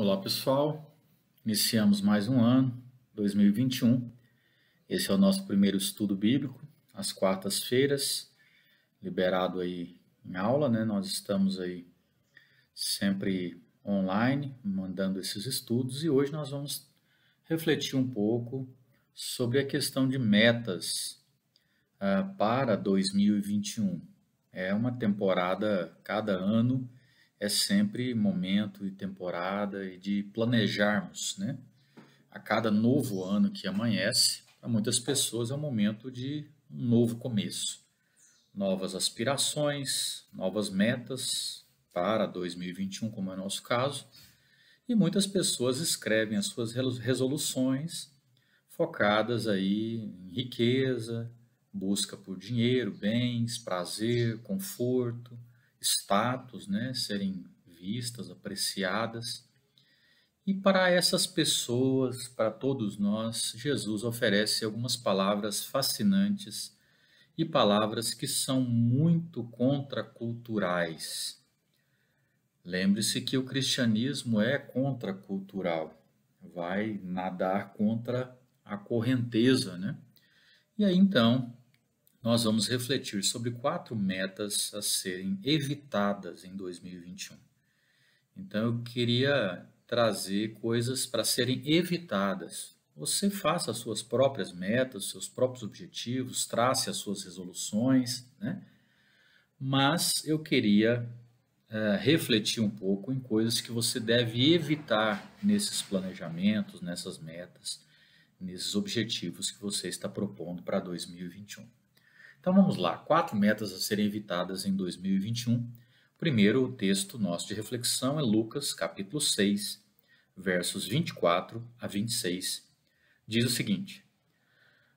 Olá pessoal, iniciamos mais um ano, 2021. Esse é o nosso primeiro estudo bíblico, às quartas-feiras, liberado aí em aula, né? Nós estamos aí sempre online, mandando esses estudos e hoje nós vamos refletir um pouco sobre a questão de metas uh, para 2021. É uma temporada, cada ano é sempre momento e temporada e de planejarmos, né? A cada novo ano que amanhece, para muitas pessoas é um momento de um novo começo, novas aspirações, novas metas para 2021, como é o nosso caso, e muitas pessoas escrevem as suas resoluções focadas aí em riqueza, busca por dinheiro, bens, prazer, conforto, status, né, serem vistas, apreciadas. E para essas pessoas, para todos nós, Jesus oferece algumas palavras fascinantes e palavras que são muito contraculturais. Lembre-se que o cristianismo é contracultural, vai nadar contra a correnteza, né? E aí então, nós vamos refletir sobre quatro metas a serem evitadas em 2021. Então, eu queria trazer coisas para serem evitadas. Você faça as suas próprias metas, seus próprios objetivos, trace as suas resoluções, né? Mas eu queria uh, refletir um pouco em coisas que você deve evitar nesses planejamentos, nessas metas, nesses objetivos que você está propondo para 2021. Então vamos lá, quatro metas a serem evitadas em 2021. Primeiro, o texto nosso de reflexão é Lucas, capítulo 6, versos 24 a 26. Diz o seguinte: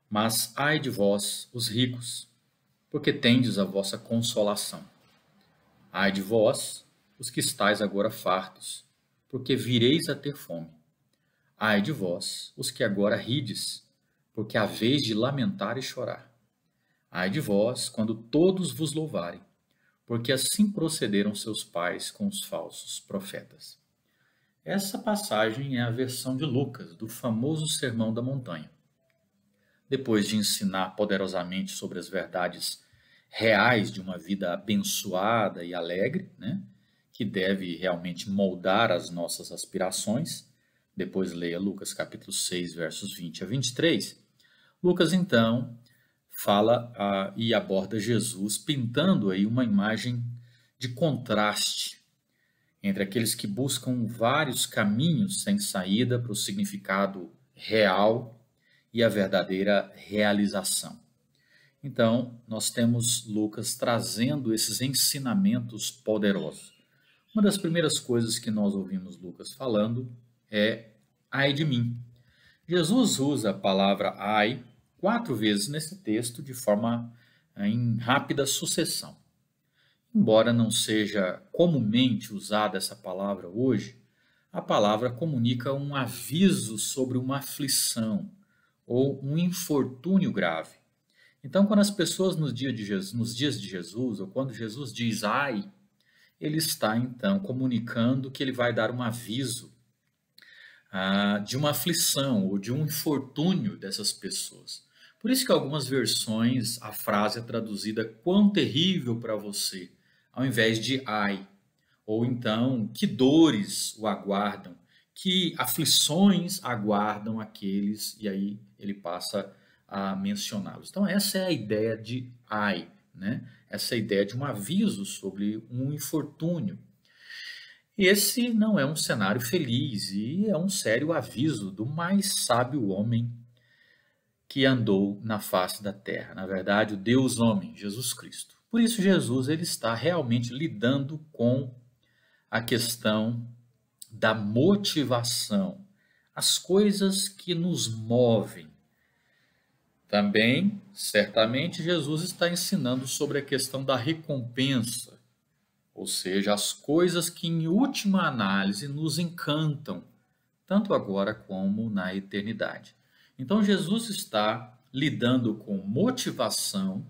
Mas ai de vós, os ricos, porque tendes a vossa consolação. Ai de vós, os que estáis agora fartos, porque vireis a ter fome. Ai de vós, os que agora rides, porque a vez de lamentar e chorar. Ai de vós, quando todos vos louvarem, porque assim procederam seus pais com os falsos profetas. Essa passagem é a versão de Lucas do famoso Sermão da Montanha. Depois de ensinar poderosamente sobre as verdades reais de uma vida abençoada e alegre, né, que deve realmente moldar as nossas aspirações, depois leia Lucas capítulo 6, versos 20 a 23. Lucas então fala e aborda Jesus, pintando aí uma imagem de contraste entre aqueles que buscam vários caminhos sem saída para o significado real e a verdadeira realização. Então, nós temos Lucas trazendo esses ensinamentos poderosos. Uma das primeiras coisas que nós ouvimos Lucas falando é ai de mim. Jesus usa a palavra ai quatro vezes nesse texto de forma eh, em rápida sucessão. Embora não seja comumente usada essa palavra hoje, a palavra comunica um aviso sobre uma aflição ou um infortúnio grave. Então, quando as pessoas nos, dia de Jesus, nos dias de Jesus, ou quando Jesus diz ai, ele está então comunicando que ele vai dar um aviso ah, de uma aflição ou de um infortúnio dessas pessoas. Por isso que algumas versões a frase é traduzida quão terrível para você, ao invés de ai, ou então que dores o aguardam, que aflições aguardam aqueles, e aí ele passa a mencioná-los. Então essa é a ideia de ai, né? Essa é ideia de um aviso sobre um infortúnio. Esse não é um cenário feliz e é um sério aviso do mais sábio homem que andou na face da terra. Na verdade, o Deus homem, Jesus Cristo. Por isso, Jesus ele está realmente lidando com a questão da motivação, as coisas que nos movem. Também, certamente, Jesus está ensinando sobre a questão da recompensa, ou seja, as coisas que, em última análise, nos encantam, tanto agora como na eternidade. Então Jesus está lidando com motivação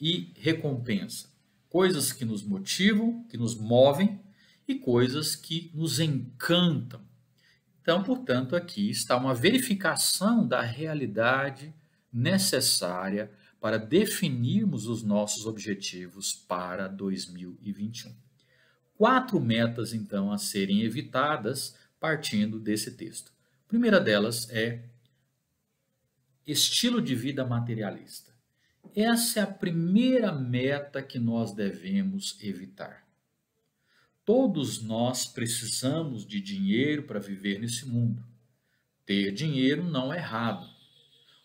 e recompensa. Coisas que nos motivam, que nos movem e coisas que nos encantam. Então, portanto, aqui está uma verificação da realidade necessária para definirmos os nossos objetivos para 2021. Quatro metas, então, a serem evitadas partindo desse texto. A primeira delas é estilo de vida materialista. Essa é a primeira meta que nós devemos evitar. Todos nós precisamos de dinheiro para viver nesse mundo. Ter dinheiro não é errado.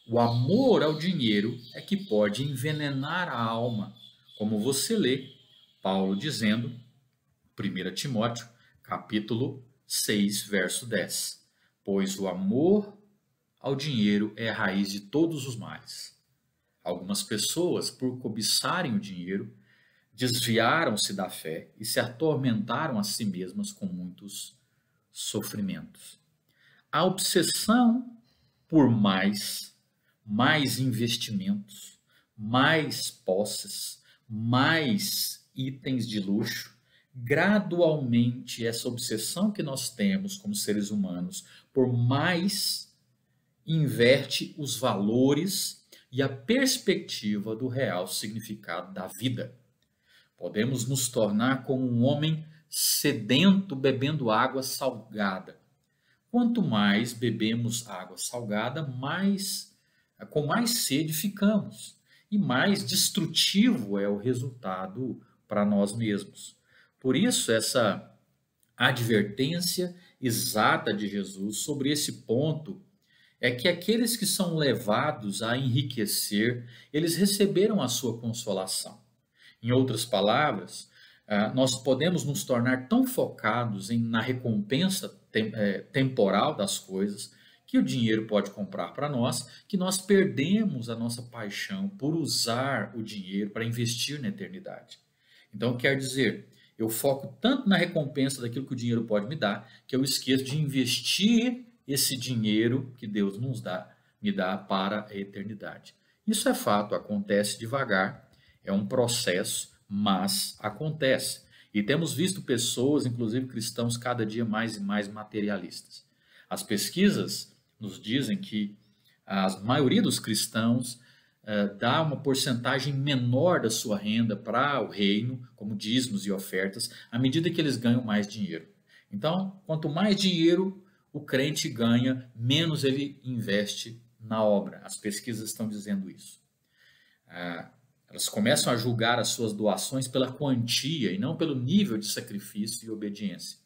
O amor ao dinheiro é que pode envenenar a alma, como você lê Paulo dizendo, 1 Timóteo, capítulo 6, verso 10. Pois o amor ao dinheiro é a raiz de todos os males. Algumas pessoas, por cobiçarem o dinheiro, desviaram-se da fé e se atormentaram a si mesmas com muitos sofrimentos. A obsessão por mais, mais investimentos, mais posses, mais itens de luxo, gradualmente essa obsessão que nós temos como seres humanos por mais inverte os valores e a perspectiva do real significado da vida. Podemos nos tornar como um homem sedento bebendo água salgada. Quanto mais bebemos água salgada, mais com mais sede ficamos e mais destrutivo é o resultado para nós mesmos. Por isso essa advertência exata de Jesus sobre esse ponto é que aqueles que são levados a enriquecer, eles receberam a sua consolação. Em outras palavras, ah, nós podemos nos tornar tão focados em, na recompensa tem, é, temporal das coisas que o dinheiro pode comprar para nós, que nós perdemos a nossa paixão por usar o dinheiro para investir na eternidade. Então, quer dizer, eu foco tanto na recompensa daquilo que o dinheiro pode me dar, que eu esqueço de investir esse dinheiro que Deus nos dá, me dá para a eternidade. Isso é fato, acontece devagar, é um processo, mas acontece. E temos visto pessoas, inclusive cristãos, cada dia mais e mais materialistas. As pesquisas nos dizem que a maioria dos cristãos eh, dá uma porcentagem menor da sua renda para o reino, como dízimos e ofertas, à medida que eles ganham mais dinheiro. Então, quanto mais dinheiro, o crente ganha, menos ele investe na obra. As pesquisas estão dizendo isso. Ah, elas começam a julgar as suas doações pela quantia e não pelo nível de sacrifício e obediência.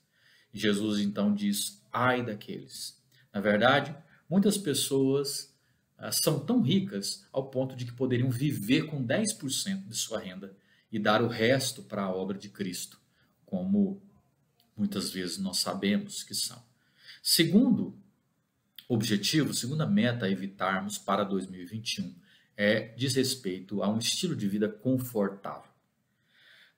E Jesus então diz: ai daqueles. Na verdade, muitas pessoas ah, são tão ricas ao ponto de que poderiam viver com 10% de sua renda e dar o resto para a obra de Cristo, como muitas vezes nós sabemos que são. Segundo objetivo, segunda meta a evitarmos para 2021 é diz respeito a um estilo de vida confortável.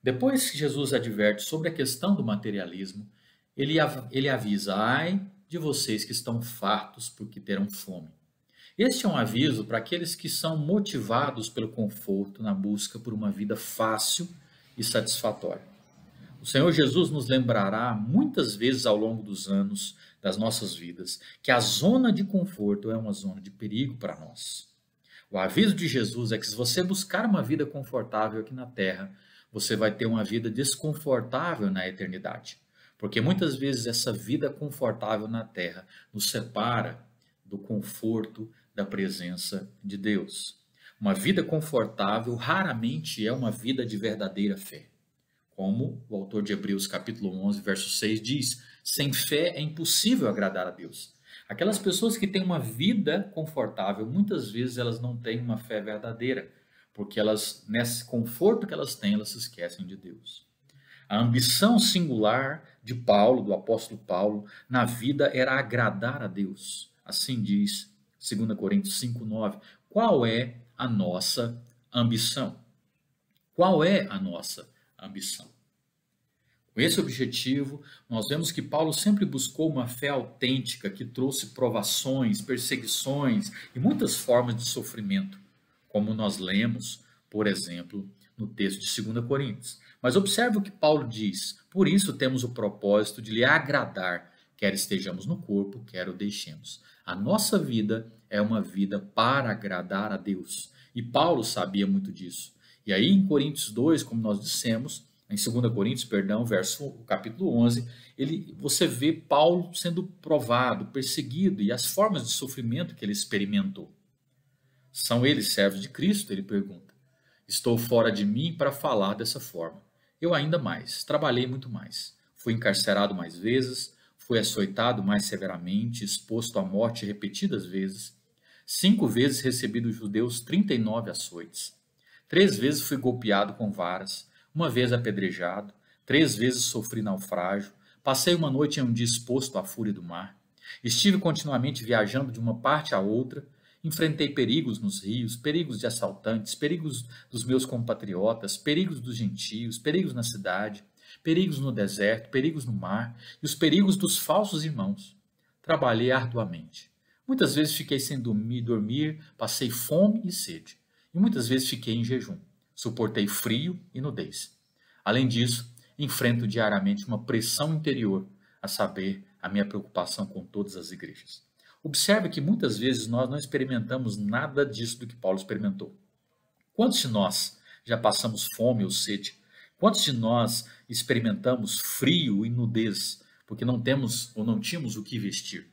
Depois que Jesus adverte sobre a questão do materialismo, ele, ele avisa: ai de vocês que estão fartos porque terão fome. Este é um aviso para aqueles que são motivados pelo conforto na busca por uma vida fácil e satisfatória. O Senhor Jesus nos lembrará muitas vezes ao longo dos anos das nossas vidas, que a zona de conforto é uma zona de perigo para nós. O aviso de Jesus é que se você buscar uma vida confortável aqui na terra, você vai ter uma vida desconfortável na eternidade. Porque muitas vezes essa vida confortável na terra nos separa do conforto da presença de Deus. Uma vida confortável raramente é uma vida de verdadeira fé. Como o autor de Hebreus capítulo 11, verso 6 diz: sem fé é impossível agradar a Deus. Aquelas pessoas que têm uma vida confortável, muitas vezes elas não têm uma fé verdadeira, porque elas, nesse conforto que elas têm, elas se esquecem de Deus. A ambição singular de Paulo, do apóstolo Paulo, na vida era agradar a Deus. Assim diz 2 Coríntios 5:9. Qual é a nossa ambição? Qual é a nossa ambição? esse objetivo, nós vemos que Paulo sempre buscou uma fé autêntica que trouxe provações, perseguições e muitas formas de sofrimento, como nós lemos, por exemplo, no texto de 2 Coríntios. Mas observe o que Paulo diz: por isso temos o propósito de lhe agradar, quer estejamos no corpo, quer o deixemos. A nossa vida é uma vida para agradar a Deus. E Paulo sabia muito disso. E aí, em Coríntios 2, como nós dissemos, em 2 Coríntios, perdão, verso capítulo 11, ele, você vê Paulo sendo provado, perseguido e as formas de sofrimento que ele experimentou. São eles servos de Cristo? Ele pergunta. Estou fora de mim para falar dessa forma. Eu ainda mais, trabalhei muito mais. Fui encarcerado mais vezes, fui açoitado mais severamente, exposto à morte repetidas vezes. Cinco vezes recebi dos judeus 39 açoites. Três vezes fui golpeado com varas uma vez apedrejado, três vezes sofri naufrágio, passei uma noite em um dia exposto à fúria do mar, estive continuamente viajando de uma parte a outra, enfrentei perigos nos rios, perigos de assaltantes, perigos dos meus compatriotas, perigos dos gentios, perigos na cidade, perigos no deserto, perigos no mar e os perigos dos falsos irmãos. Trabalhei arduamente. Muitas vezes fiquei sem dormir, passei fome e sede, e muitas vezes fiquei em jejum suportei frio e nudez. Além disso, enfrento diariamente uma pressão interior, a saber, a minha preocupação com todas as igrejas. Observe que muitas vezes nós não experimentamos nada disso do que Paulo experimentou. Quantos de nós já passamos fome ou sede? Quantos de nós experimentamos frio e nudez, porque não temos ou não tínhamos o que vestir?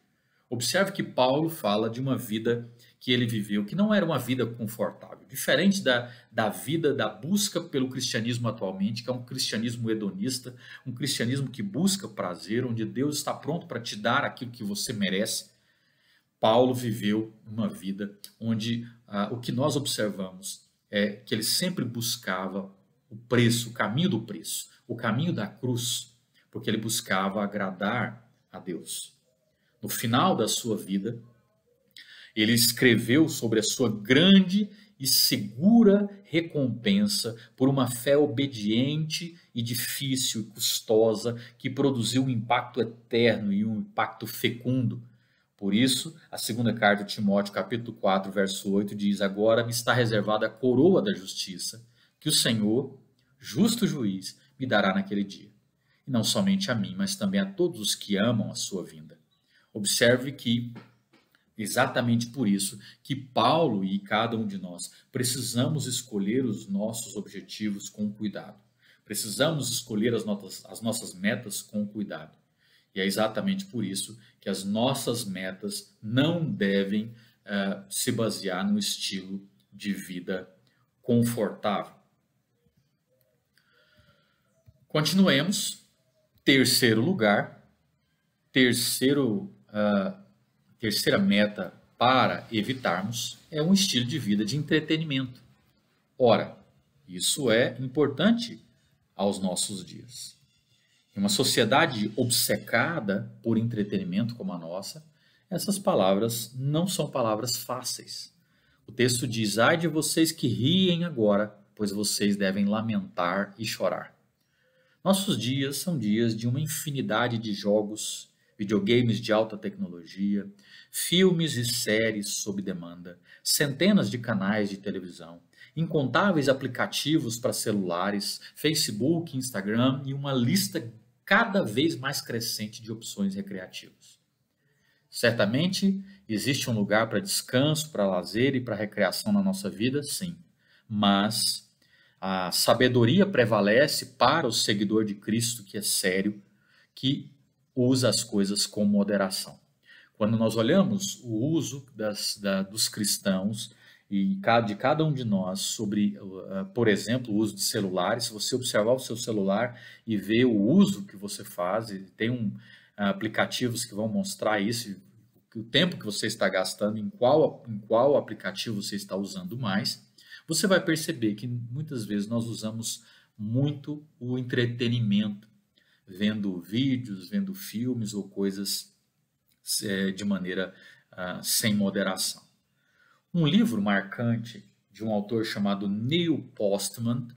Observe que Paulo fala de uma vida que ele viveu, que não era uma vida confortável, diferente da, da vida, da busca pelo cristianismo atualmente, que é um cristianismo hedonista, um cristianismo que busca prazer, onde Deus está pronto para te dar aquilo que você merece. Paulo viveu uma vida onde ah, o que nós observamos é que ele sempre buscava o preço, o caminho do preço, o caminho da cruz, porque ele buscava agradar a Deus. No final da sua vida, ele escreveu sobre a sua grande e segura recompensa por uma fé obediente e difícil e custosa que produziu um impacto eterno e um impacto fecundo. Por isso, a segunda carta de Timóteo, capítulo 4, verso 8 diz: "Agora me está reservada a coroa da justiça, que o Senhor, justo juiz, me dará naquele dia, e não somente a mim, mas também a todos os que amam a sua vinda." Observe que Exatamente por isso que Paulo e cada um de nós precisamos escolher os nossos objetivos com cuidado. Precisamos escolher as, nossas as nossas metas com cuidado. E é exatamente por isso que as nossas metas não devem uh, se basear no estilo de vida confortável. Continuemos. Terceiro lugar, terceiro uh, terceira meta para evitarmos é um estilo de vida de entretenimento. Ora, isso é importante aos nossos dias. Em uma sociedade obcecada por entretenimento como a nossa, essas palavras não são palavras fáceis. O texto diz: Ai de vocês que riem agora, pois vocês devem lamentar e chorar. Nossos dias são dias de uma infinidade de jogos videogames de alta tecnologia, filmes e séries sob demanda, centenas de canais de televisão, incontáveis aplicativos para celulares, Facebook, Instagram e uma lista cada vez mais crescente de opções recreativas. Certamente existe um lugar para descanso, para lazer e para recreação na nossa vida, sim, mas a sabedoria prevalece para o seguidor de Cristo que é sério, que usa as coisas com moderação. Quando nós olhamos o uso das, da, dos cristãos e de cada um de nós sobre, ah, por exemplo, o uso de celulares, se você observar o seu celular e ver o uso que você faz, tem um, ah, aplicativos que vão mostrar isso, o tempo que você está gastando, em qual, em qual aplicativo você está usando mais, você vai perceber que muitas vezes nós usamos muito o entretenimento vendo vídeos, vendo filmes ou coisas é, de maneira ah, sem moderação. Um livro marcante de um autor chamado Neil Postman.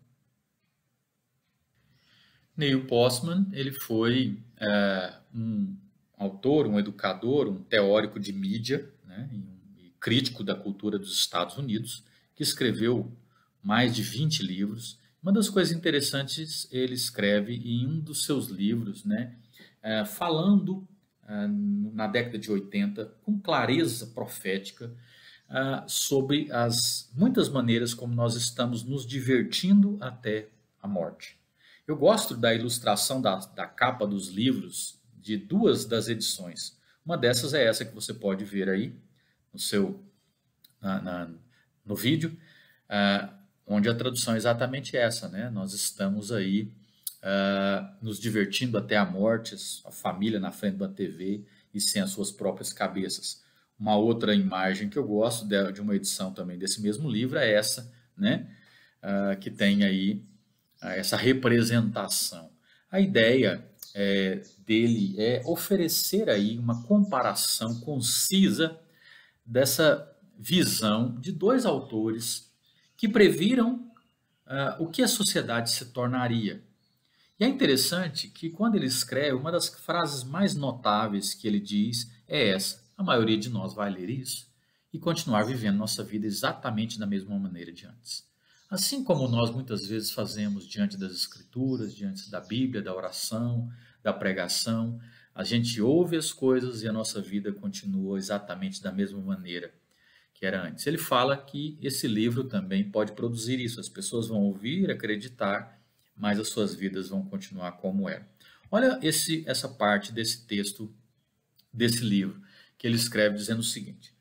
Neil Postman ele foi é, um autor, um educador, um teórico de mídia né, e crítico da cultura dos Estados Unidos, que escreveu mais de 20 livros uma das coisas interessantes, ele escreve em um dos seus livros, né, é, falando é, na década de 80 com clareza profética é, sobre as muitas maneiras como nós estamos nos divertindo até a morte. Eu gosto da ilustração da, da capa dos livros de duas das edições. Uma dessas é essa que você pode ver aí no seu na, na, no vídeo onde a tradução é exatamente essa, né? Nós estamos aí uh, nos divertindo até a morte, a família na frente da TV e sem as suas próprias cabeças. Uma outra imagem que eu gosto de, de uma edição também desse mesmo livro é essa, né? Uh, que tem aí uh, essa representação. A ideia é, dele é oferecer aí uma comparação concisa dessa visão de dois autores que previram uh, o que a sociedade se tornaria. E é interessante que quando ele escreve, uma das frases mais notáveis que ele diz é essa: a maioria de nós vai ler isso e continuar vivendo nossa vida exatamente da mesma maneira de antes. Assim como nós muitas vezes fazemos diante das Escrituras, diante da Bíblia, da oração, da pregação, a gente ouve as coisas e a nossa vida continua exatamente da mesma maneira que era antes. Ele fala que esse livro também pode produzir isso. As pessoas vão ouvir, acreditar, mas as suas vidas vão continuar como eram. Olha esse, essa parte desse texto, desse livro, que ele escreve dizendo o seguinte: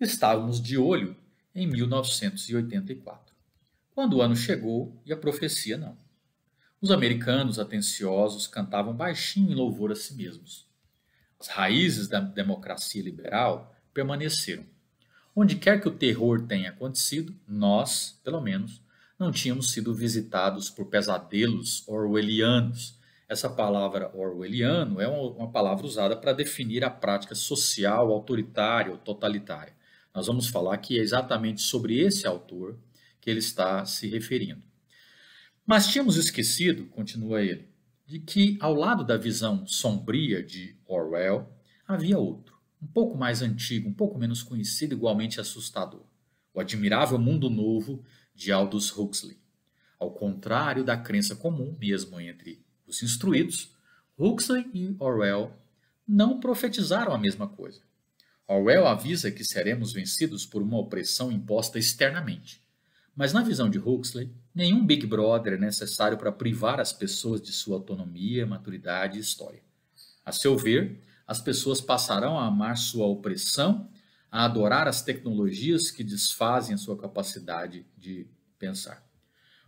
Estávamos de olho em 1984, quando o ano chegou e a profecia não. Os americanos atenciosos cantavam baixinho em louvor a si mesmos. As raízes da democracia liberal permaneceram Onde quer que o terror tenha acontecido, nós, pelo menos, não tínhamos sido visitados por pesadelos orwellianos. Essa palavra orwelliano é uma palavra usada para definir a prática social, autoritária ou totalitária. Nós vamos falar que é exatamente sobre esse autor que ele está se referindo. Mas tínhamos esquecido, continua ele, de que ao lado da visão sombria de Orwell havia outro um pouco mais antigo, um pouco menos conhecido, igualmente assustador: O Admirável Mundo Novo de Aldous Huxley. Ao contrário da crença comum, mesmo entre os instruídos, Huxley e Orwell não profetizaram a mesma coisa. Orwell avisa que seremos vencidos por uma opressão imposta externamente. Mas na visão de Huxley, nenhum Big Brother é necessário para privar as pessoas de sua autonomia, maturidade e história. A seu ver, as pessoas passarão a amar sua opressão, a adorar as tecnologias que desfazem a sua capacidade de pensar.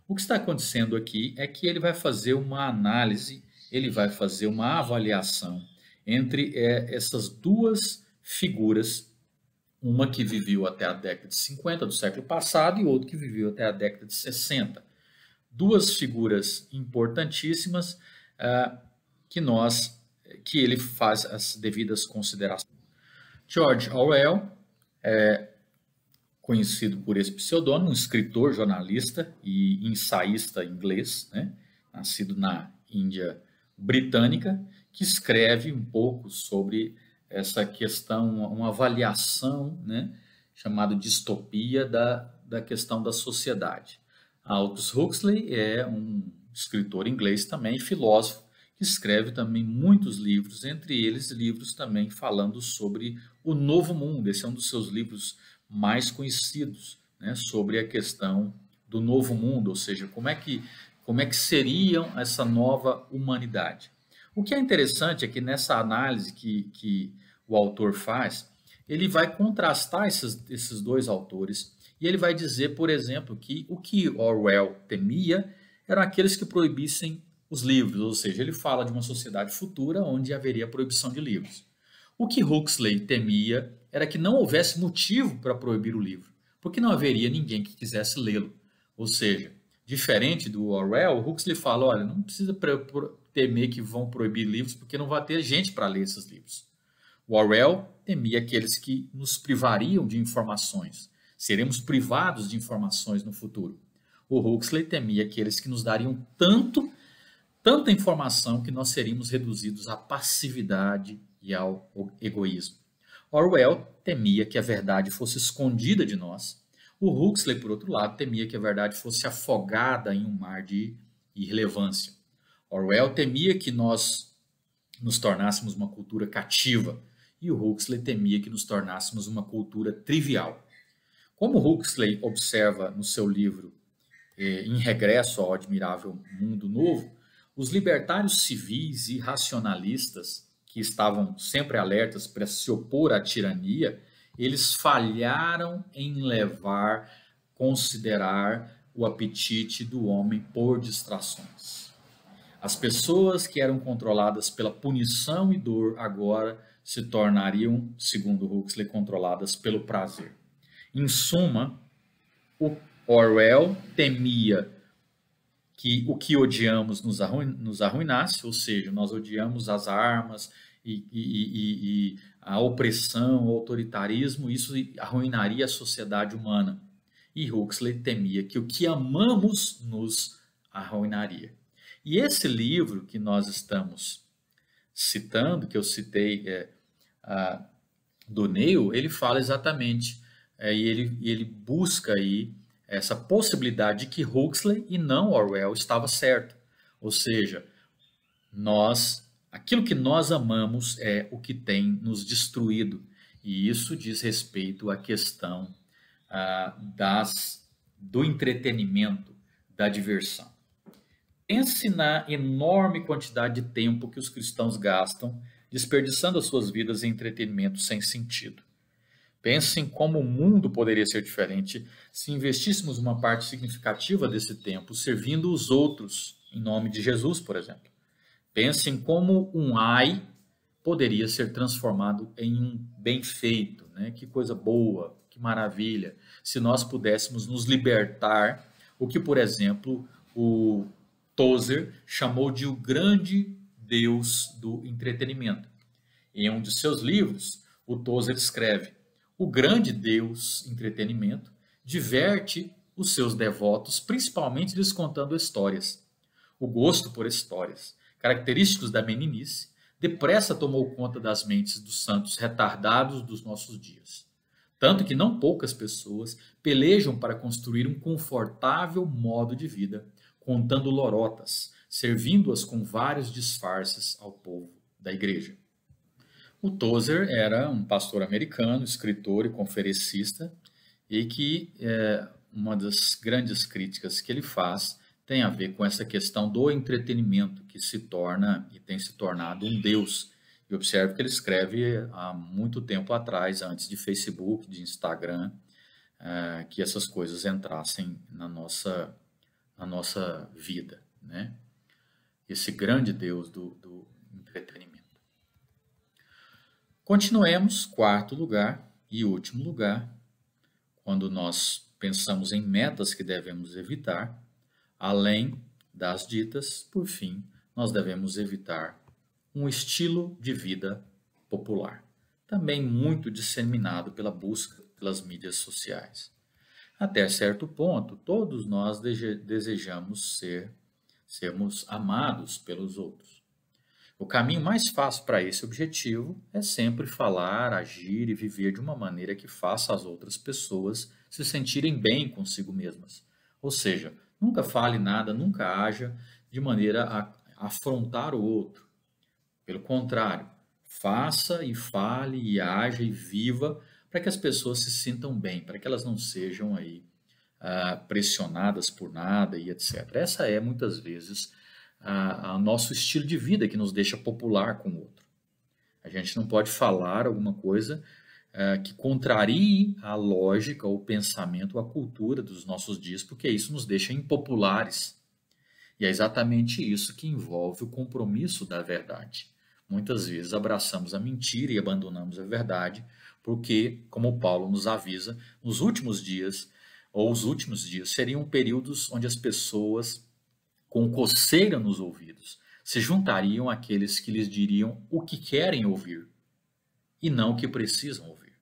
O que está acontecendo aqui é que ele vai fazer uma análise, ele vai fazer uma avaliação entre é, essas duas figuras, uma que viveu até a década de 50 do século passado e outra que viveu até a década de 60. Duas figuras importantíssimas ah, que nós que ele faz as devidas considerações. George Orwell, é, conhecido por esse pseudônimo, um escritor, jornalista e ensaísta inglês, né, nascido na Índia Britânica, que escreve um pouco sobre essa questão, uma avaliação né, chamada distopia da, da questão da sociedade. Aldous Huxley é um escritor inglês também, filósofo, que escreve também muitos livros, entre eles livros também falando sobre o novo mundo. Esse é um dos seus livros mais conhecidos, né, sobre a questão do novo mundo, ou seja, como é que como é que seriam essa nova humanidade. O que é interessante é que nessa análise que, que o autor faz, ele vai contrastar esses, esses dois autores e ele vai dizer, por exemplo, que o que Orwell temia eram aqueles que proibissem os livros, ou seja, ele fala de uma sociedade futura onde haveria proibição de livros. O que Huxley temia era que não houvesse motivo para proibir o livro, porque não haveria ninguém que quisesse lê-lo. Ou seja, diferente do Orwell, Huxley fala: olha, não precisa temer que vão proibir livros, porque não vai ter gente para ler esses livros. O Orwell temia aqueles que nos privariam de informações. Seremos privados de informações no futuro. O Huxley temia aqueles que nos dariam tanto tanta informação que nós seríamos reduzidos à passividade e ao egoísmo. Orwell temia que a verdade fosse escondida de nós. O Huxley, por outro lado, temia que a verdade fosse afogada em um mar de irrelevância. Orwell temia que nós nos tornássemos uma cultura cativa e o Huxley temia que nos tornássemos uma cultura trivial. Como Huxley observa no seu livro eh, Em Regresso ao Admirável Mundo Novo, os libertários civis e racionalistas, que estavam sempre alertas para se opor à tirania, eles falharam em levar, considerar o apetite do homem por distrações. As pessoas que eram controladas pela punição e dor agora se tornariam, segundo Huxley, controladas pelo prazer. Em suma, o Orwell temia que o que odiamos nos, arruin, nos arruinasse, ou seja, nós odiamos as armas e, e, e, e a opressão, o autoritarismo, isso arruinaria a sociedade humana. E Huxley temia que o que amamos nos arruinaria. E esse livro que nós estamos citando, que eu citei é, a, do Neil, ele fala exatamente, é, e ele, ele busca aí essa possibilidade de que Huxley e não Orwell estava certo. Ou seja, nós, aquilo que nós amamos é o que tem nos destruído. E isso diz respeito à questão ah, das, do entretenimento, da diversão. Pense na enorme quantidade de tempo que os cristãos gastam desperdiçando as suas vidas em entretenimento sem sentido. Pensem como o mundo poderia ser diferente se investíssemos uma parte significativa desse tempo servindo os outros, em nome de Jesus, por exemplo. Pensem como um ai poderia ser transformado em um bem feito, né? Que coisa boa, que maravilha, se nós pudéssemos nos libertar, o que, por exemplo, o Tozer chamou de o grande Deus do entretenimento. Em um de seus livros, o Tozer escreve: o grande Deus entretenimento diverte os seus devotos, principalmente lhes contando histórias. O gosto por histórias, característicos da meninice, depressa tomou conta das mentes dos santos retardados dos nossos dias. Tanto que não poucas pessoas pelejam para construir um confortável modo de vida, contando lorotas, servindo-as com vários disfarces ao povo da igreja. O Tozer era um pastor americano, escritor e conferencista, e que é, uma das grandes críticas que ele faz tem a ver com essa questão do entretenimento que se torna e tem se tornado um deus. E observe que ele escreve há muito tempo atrás, antes de Facebook, de Instagram, é, que essas coisas entrassem na nossa, na nossa vida. Né? Esse grande deus do, do entretenimento Continuemos, quarto lugar e último lugar, quando nós pensamos em metas que devemos evitar, além das ditas, por fim, nós devemos evitar um estilo de vida popular, também muito disseminado pela busca pelas mídias sociais. Até certo ponto, todos nós desejamos ser sermos amados pelos outros. O caminho mais fácil para esse objetivo é sempre falar, agir e viver de uma maneira que faça as outras pessoas se sentirem bem consigo mesmas. Ou seja, nunca fale nada, nunca haja de maneira a afrontar o outro. Pelo contrário, faça e fale e haja e viva para que as pessoas se sintam bem, para que elas não sejam aí ah, pressionadas por nada e etc. Essa é muitas vezes a, a nosso estilo de vida que nos deixa popular com o outro. A gente não pode falar alguma coisa é, que contrarie a lógica, o pensamento, a cultura dos nossos dias, porque isso nos deixa impopulares. E é exatamente isso que envolve o compromisso da verdade. Muitas vezes abraçamos a mentira e abandonamos a verdade, porque, como Paulo nos avisa, nos últimos dias, ou os últimos dias, seriam períodos onde as pessoas com coceira nos ouvidos, se juntariam àqueles que lhes diriam o que querem ouvir e não o que precisam ouvir.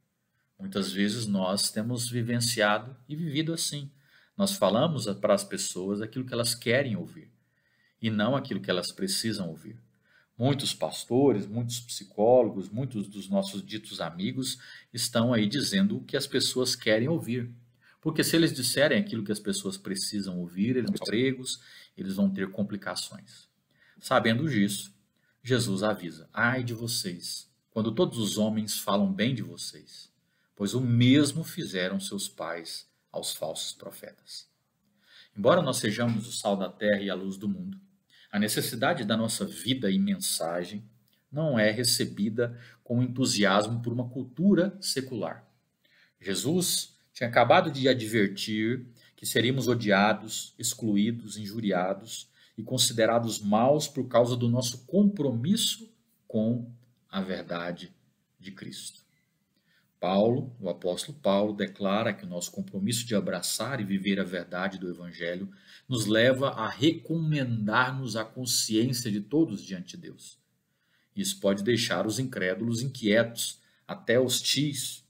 Muitas vezes nós temos vivenciado e vivido assim. Nós falamos para as pessoas aquilo que elas querem ouvir e não aquilo que elas precisam ouvir. Muitos pastores, muitos psicólogos, muitos dos nossos ditos amigos estão aí dizendo o que as pessoas querem ouvir porque se eles disserem aquilo que as pessoas precisam ouvir, eles vão pregos, eles vão ter complicações. Sabendo disso, Jesus avisa: Ai de vocês, quando todos os homens falam bem de vocês, pois o mesmo fizeram seus pais aos falsos profetas. Embora nós sejamos o sal da terra e a luz do mundo, a necessidade da nossa vida e mensagem não é recebida com entusiasmo por uma cultura secular. Jesus tinha acabado de advertir que seríamos odiados, excluídos, injuriados e considerados maus por causa do nosso compromisso com a verdade de Cristo. Paulo, o apóstolo Paulo, declara que o nosso compromisso de abraçar e viver a verdade do Evangelho nos leva a recomendar-nos à consciência de todos diante de Deus. Isso pode deixar os incrédulos inquietos, até hostis,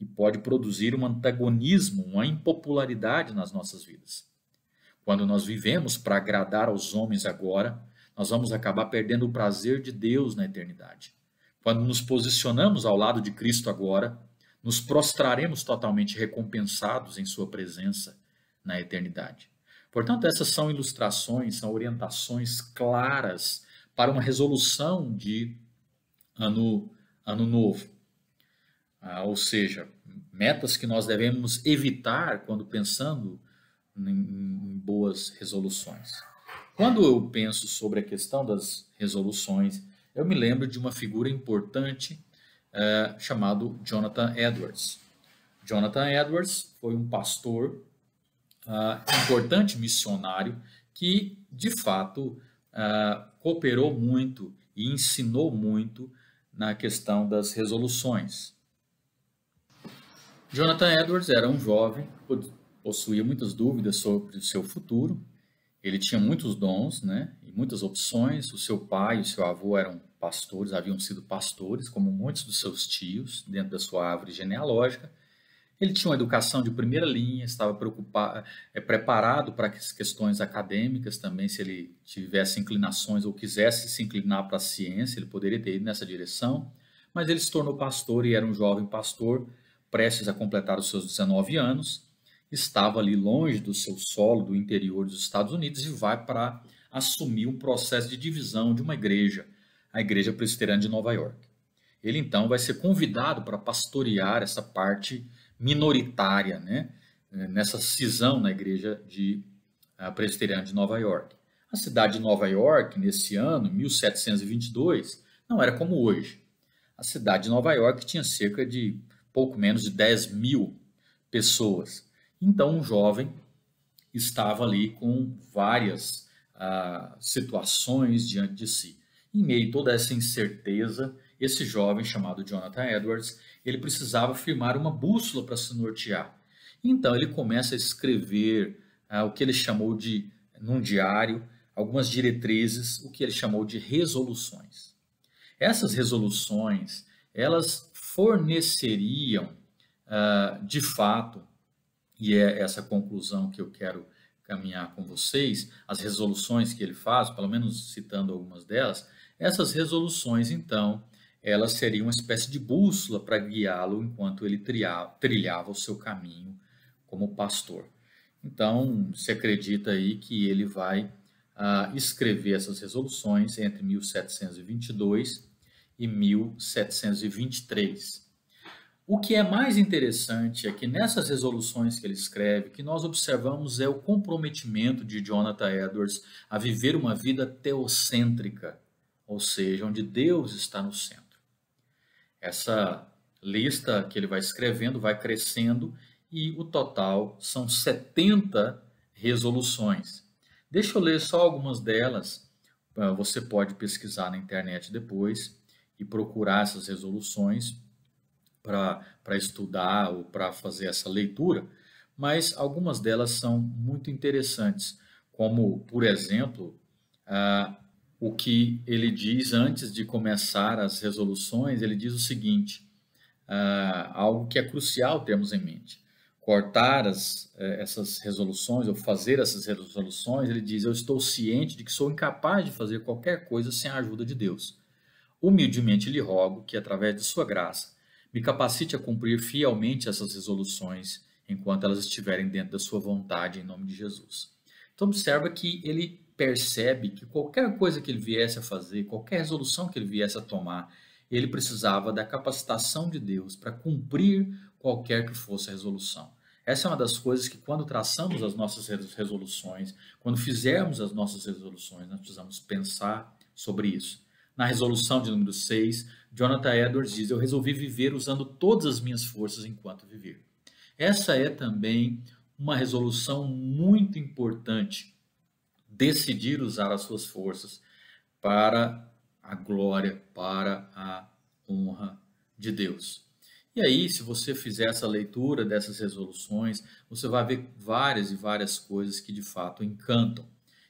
e pode produzir um antagonismo, uma impopularidade nas nossas vidas. Quando nós vivemos para agradar aos homens agora, nós vamos acabar perdendo o prazer de Deus na eternidade. Quando nos posicionamos ao lado de Cristo agora, nos prostraremos totalmente recompensados em Sua presença na eternidade. Portanto, essas são ilustrações, são orientações claras para uma resolução de ano, ano novo. Ah, ou seja, metas que nós devemos evitar quando pensando em, em boas resoluções. Quando eu penso sobre a questão das resoluções, eu me lembro de uma figura importante eh, chamado Jonathan Edwards. Jonathan Edwards foi um pastor ah, importante missionário que, de fato, ah, cooperou muito e ensinou muito na questão das resoluções. Jonathan Edwards era um jovem, possuía muitas dúvidas sobre o seu futuro. Ele tinha muitos dons, né, e muitas opções. O seu pai e o seu avô eram pastores, haviam sido pastores, como muitos dos seus tios, dentro da sua árvore genealógica. Ele tinha uma educação de primeira linha, estava preocupado, é, eh, preparado para as questões acadêmicas também, se ele tivesse inclinações ou quisesse se inclinar para a ciência, ele poderia ter ido nessa direção. Mas ele se tornou pastor e era um jovem pastor prestes a completar os seus 19 anos, estava ali longe do seu solo, do interior dos Estados Unidos, e vai para assumir um processo de divisão de uma igreja, a Igreja Presbiteriana de Nova York. Ele então vai ser convidado para pastorear essa parte minoritária, né? nessa cisão na Igreja de Presbiteriana de Nova York. A cidade de Nova York, nesse ano, 1722, não era como hoje. A cidade de Nova York tinha cerca de pouco menos de 10 mil pessoas. Então, um jovem estava ali com várias ah, situações diante de si. Em meio a toda essa incerteza, esse jovem chamado Jonathan Edwards, ele precisava firmar uma bússola para se nortear. Então ele começa a escrever ah, o que ele chamou de, num diário, algumas diretrizes, o que ele chamou de resoluções. Essas resoluções, elas forneceriam, uh, de fato, e é essa conclusão que eu quero caminhar com vocês, as resoluções que ele faz, pelo menos citando algumas delas, essas resoluções, então, elas seriam uma espécie de bússola para guiá-lo enquanto ele trilhava o seu caminho como pastor. Então, se acredita aí que ele vai uh, escrever essas resoluções entre 1722 e 1723. O que é mais interessante é que nessas resoluções que ele escreve, que nós observamos é o comprometimento de Jonathan Edwards a viver uma vida teocêntrica, ou seja, onde Deus está no centro. Essa lista que ele vai escrevendo vai crescendo e o total são 70 resoluções. Deixa eu ler só algumas delas, ah, você pode pesquisar na internet depois e procurar essas resoluções para estudar ou para fazer essa leitura, mas algumas delas são muito interessantes, como, por exemplo, ah, o que ele diz antes de começar as resoluções, ele diz o seguinte, ah, algo que é crucial termos em mente. Cortar as, é, essas resoluções ou fazer essas resoluções, ele diz: Eu estou ciente de que sou incapaz de fazer qualquer coisa sem a ajuda de Deus. Humildemente lhe rogo que, através de sua graça, me capacite a cumprir fielmente essas resoluções enquanto elas estiverem dentro da sua vontade, em nome de Jesus. Então, observa que ele percebe que qualquer coisa que ele viesse a fazer, qualquer resolução que ele viesse a tomar, ele precisava da capacitação de Deus para cumprir qualquer que fosse a resolução. Essa é uma das coisas que, quando traçamos as nossas resoluções, quando fizermos as nossas resoluções, nós precisamos pensar sobre isso na resolução de número 6, Jonathan Edwards diz: Eu resolvi viver usando todas as minhas forças enquanto viver. Essa é também uma resolução muito importante. Decidir usar as suas forças para a glória, para a honra de Deus. E aí, se você fizer essa leitura dessas resoluções, você vai ver várias e várias coisas que de fato encantam.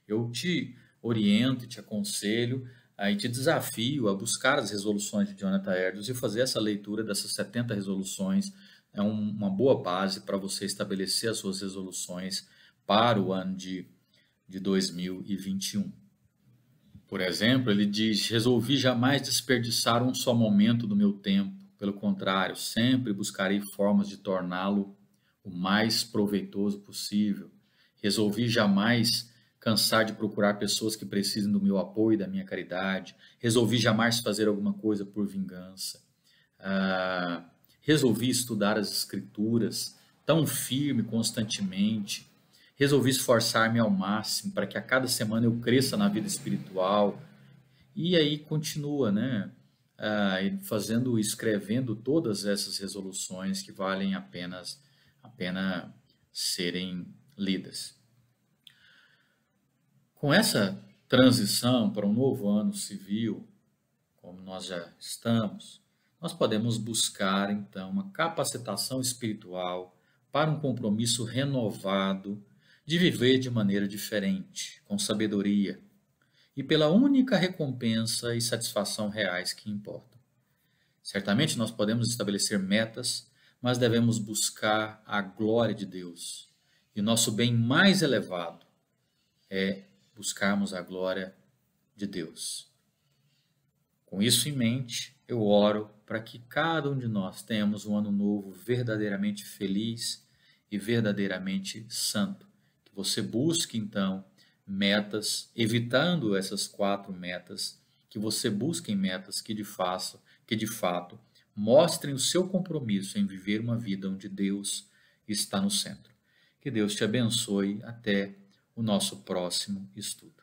Eu te oriento e te aconselho Aí te desafio a buscar as resoluções de Jonathan Erdos e fazer essa leitura dessas 70 resoluções. É um, uma boa base para você estabelecer as suas resoluções para o ano de, de 2021. Por exemplo, ele diz: Resolvi jamais desperdiçar um só momento do meu tempo. Pelo contrário, sempre buscarei formas de torná-lo o mais proveitoso possível. Resolvi jamais cansar de procurar pessoas que precisem do meu apoio e da minha caridade, resolvi jamais fazer alguma coisa por vingança, ah, resolvi estudar as escrituras tão firme constantemente, resolvi esforçar-me ao máximo para que a cada semana eu cresça na vida espiritual e aí continua, né? Ah, fazendo, escrevendo todas essas resoluções que valem apenas a pena serem lidas. Com essa transição para um novo ano civil, como nós já estamos, nós podemos buscar então uma capacitação espiritual para um compromisso renovado de viver de maneira diferente, com sabedoria e pela única recompensa e satisfação reais que importam. Certamente nós podemos estabelecer metas, mas devemos buscar a glória de Deus. E o nosso bem mais elevado é buscarmos a glória de Deus. Com isso em mente, eu oro para que cada um de nós tenhamos um ano novo verdadeiramente feliz e verdadeiramente santo. Que você busque então metas, evitando essas quatro metas, que você busque metas que de faça, que de fato mostrem o seu compromisso em viver uma vida onde Deus está no centro. Que Deus te abençoe até o nosso próximo estudo.